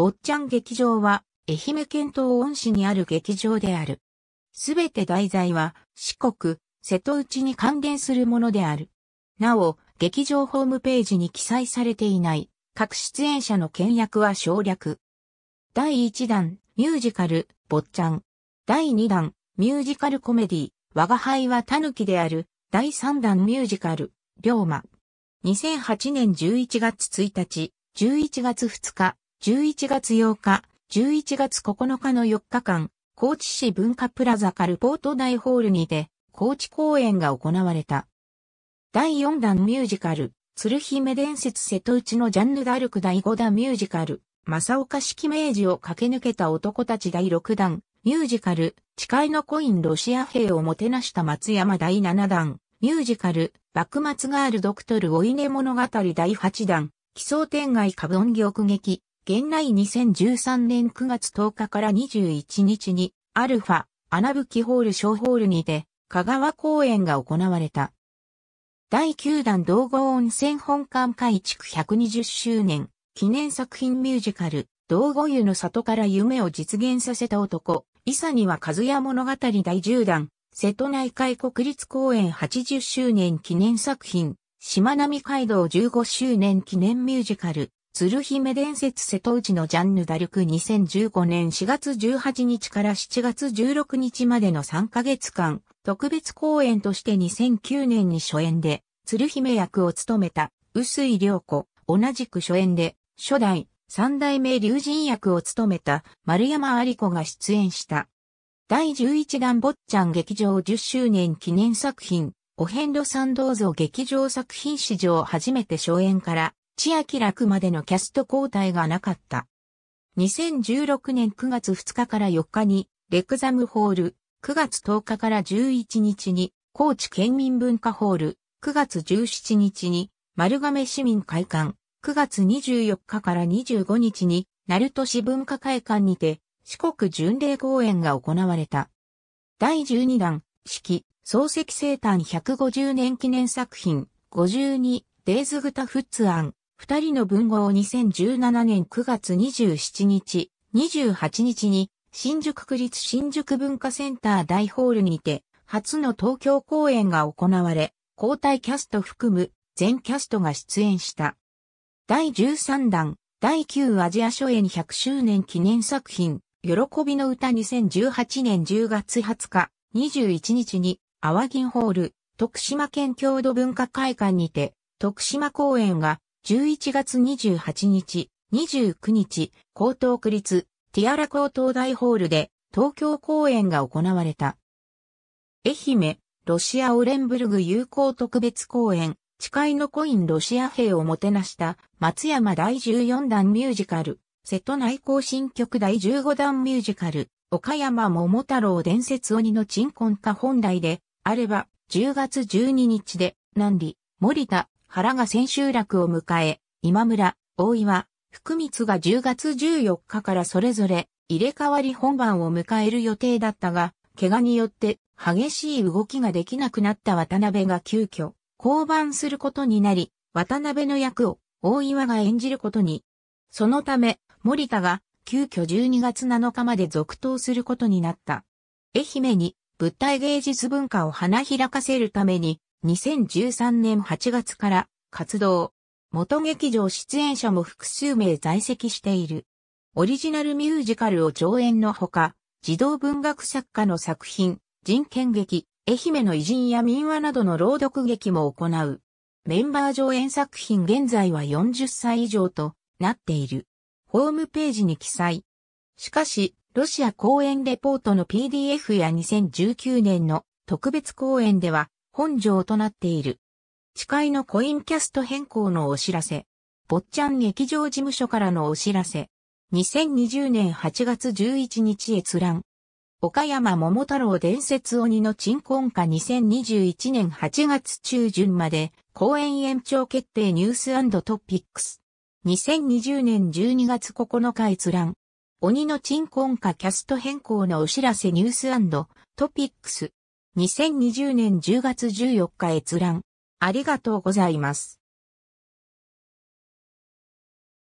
坊ちゃん劇場は、愛媛県東温市にある劇場である。すべて題材は、四国、瀬戸内に関連するものである。なお、劇場ホームページに記載されていない、各出演者の倹約は省略。第1弾、ミュージカル、坊ちゃん。第2弾、ミュージカルコメディ、我が輩は狸である。第3弾ミュージカル、龍馬。2008年11月1日、11月2日、11月8日、11月9日の4日間、高知市文化プラザカルポート大ホールにて、高知公演が行われた。第4弾ミュージカル、鶴姫伝説瀬戸内のジャンヌ・ダルク第5弾ミュージカル、正岡式明治を駆け抜けた男たち第6弾、ミュージカル、誓いのコインロシア兵をもてなした松山第7弾、ミュージカル、幕末ガールドクトルお稲物語第8弾、奇想天外カブン。玉劇、現内2013年9月10日から21日に、アルファ、穴吹ホール小ホールにて、香川公演が行われた。第9弾道後温泉本館改築120周年、記念作品ミュージカル、道後湯の里から夢を実現させた男、伊佐には和也物語第10弾、瀬戸内海国立公園80周年記念作品、しまなみ海道15周年記念ミュージカル、鶴姫伝説瀬戸内のジャンヌ打力2015年4月18日から7月16日までの3ヶ月間、特別公演として2009年に初演で、鶴姫役を務めた、薄井良子、同じく初演で、初代、三代目竜神役を務めた、丸山有子が出演した。第11弾坊ちゃん劇場10周年記念作品、お遍路ど道像劇場作品史上初めて初演から千秋楽までのキャスト交代がなかった。2016年9月2日から4日に、レクザムホール、9月10日から11日に、高知県民文化ホール、9月17日に、丸亀市民会館、9月24日から25日に、鳴門市文化会館にて、四国巡礼公演が行われた。第12弾、式、漱石生誕150年記念作品、52、デイズグタフッツアン、二人の文豪を2017年9月27日、28日に新宿区立新宿文化センター大ホールにて初の東京公演が行われ、交代キャスト含む全キャストが出演した。第13弾、第9アジア初演100周年記念作品、喜びの歌2018年10月20日、21日に、淡銀ホール、徳島県郷土文化会館にて、徳島公演が11月28日、29日、江東区立、ティアラ江東大ホールで、東京公演が行われた。愛媛、ロシアオレンブルグ友好特別公演、誓いのコインロシア兵をもてなした松山第14弾ミュージカル、瀬戸内行新曲第15弾ミュージカル、岡山桃太郎伝説鬼の鎮魂化本題で、あれば10月12日で、南里、森田、原が千秋楽を迎え、今村、大岩、福光が10月14日からそれぞれ入れ替わり本番を迎える予定だったが、怪我によって激しい動きができなくなった渡辺が急遽降板することになり、渡辺の役を大岩が演じることに。そのため、森田が急遽12月7日まで続投することになった。愛媛に物体芸術文化を花開かせるために、2013年8月から活動。元劇場出演者も複数名在籍している。オリジナルミュージカルを上演のほか、児童文学作家の作品、人権劇、愛媛の偉人や民話などの朗読劇も行う。メンバー上演作品現在は40歳以上となっている。ホームページに記載。しかし、ロシア公演レポートの PDF や2019年の特別公演では、本城となっている。誓会のコインキャスト変更のお知らせ。坊ちゃん劇場事務所からのお知らせ。2020年8月11日閲覧。岡山桃太郎伝説鬼の鎮魂歌2021年8月中旬まで公演延長決定ニューストピックス。2020年12月9日閲覧。鬼の鎮魂歌キャスト変更のお知らせニューストピックス。2020年10月14日閲覧。ありがとうございます。